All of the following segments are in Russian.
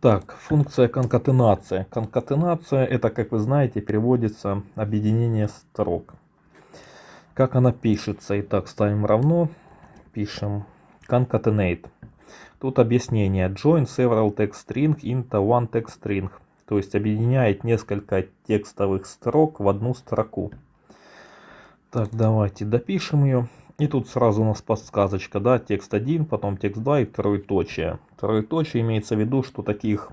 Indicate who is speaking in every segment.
Speaker 1: Так, функция конкатенация. Конкатенация это, как вы знаете, переводится объединение строк. Как она пишется? Итак, ставим равно, пишем concatenate. Тут объяснение. Join several text string into one text string. То есть объединяет несколько текстовых строк в одну строку. Так, давайте допишем ее. И тут сразу у нас подсказочка, да, текст 1, потом текст 2 и троеточие. Троеточие имеется в виду, что таких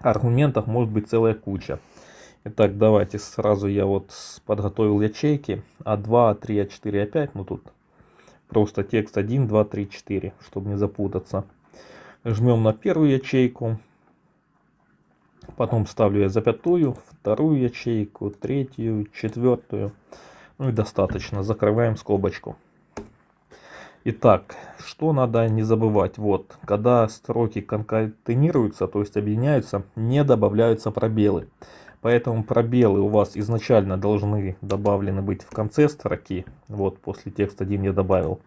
Speaker 1: аргументов может быть целая куча. Итак, давайте сразу я вот подготовил ячейки. А2, А3, А4, А5, ну тут просто текст 1, 2, 3, 4, чтобы не запутаться. Жмем на первую ячейку. Потом ставлю я запятую, вторую ячейку, третью, четвертую. Ну и достаточно. Закрываем скобочку. Итак, что надо не забывать. Вот, когда строки конкатенируются, то есть объединяются, не добавляются пробелы. Поэтому пробелы у вас изначально должны добавлены быть в конце строки. Вот, после текста 1 я добавил.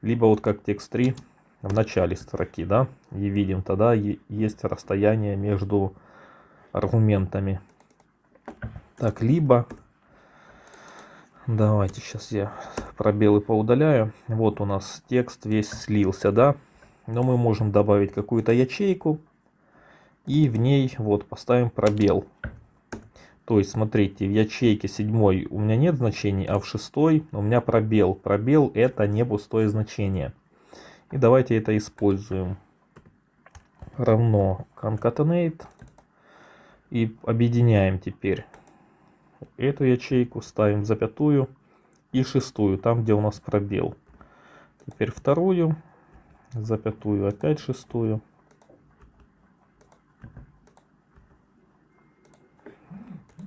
Speaker 1: Либо вот как текст 3 в начале строки, да. И видим, тогда есть расстояние между аргументами. Так, либо Давайте сейчас я пробелы поудаляю. Вот у нас текст весь слился, да? Но мы можем добавить какую-то ячейку и в ней вот поставим пробел. То есть, смотрите, в ячейке 7 у меня нет значений, а в 6 у меня пробел. Пробел это не пустое значение. И давайте это используем. Равно concatenate. И объединяем теперь эту ячейку, ставим запятую и шестую, там где у нас пробел. Теперь вторую, запятую, опять шестую.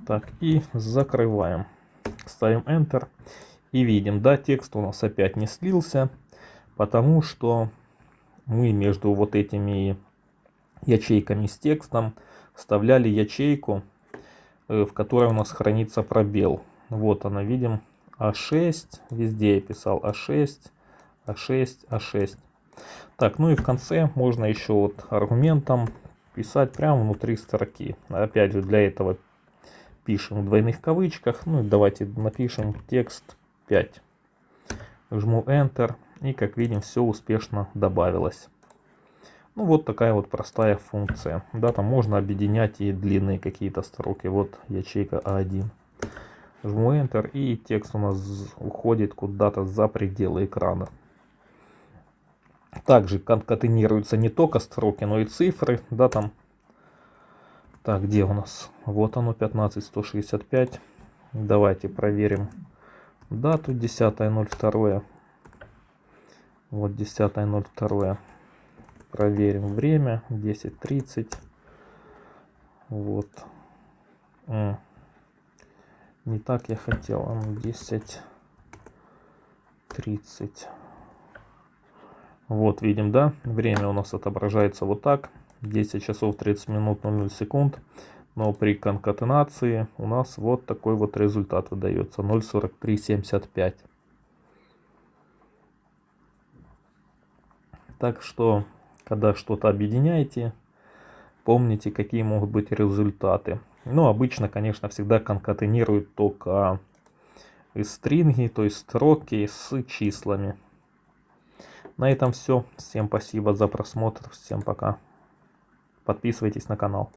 Speaker 1: Так, и закрываем. Ставим Enter. И видим, да, текст у нас опять не слился, потому что мы между вот этими ячейками с текстом вставляли ячейку, Э, в которой у нас хранится пробел. Вот она, видим, А6, везде я писал А6, А6, А6. Так, ну и в конце можно еще вот аргументом писать прямо внутри строки. Опять же, для этого пишем в двойных кавычках. Ну и давайте напишем текст 5. Жму Enter, и как видим, все успешно добавилось. Ну, вот такая вот простая функция. Да, там можно объединять и длинные какие-то строки. Вот ячейка А1. Жму Enter, и текст у нас уходит куда-то за пределы экрана. Также конкатенируются не только строки, но и цифры. Да, там... Так, где у нас? Вот оно, 15165. Давайте проверим дату 10.02. Вот 10.02. Проверим время. 10.30. Вот. А, не так я хотел. 10.30. А ну, вот, видим, да? Время у нас отображается вот так. 10 часов 30 минут 0 секунд. Но при конкатенации у нас вот такой вот результат выдается. 0.4375. Так что когда что-то объединяете, помните, какие могут быть результаты. Ну, обычно, конечно, всегда конкатенируют только стринги, то есть строки с числами. На этом все. Всем спасибо за просмотр. Всем пока. Подписывайтесь на канал.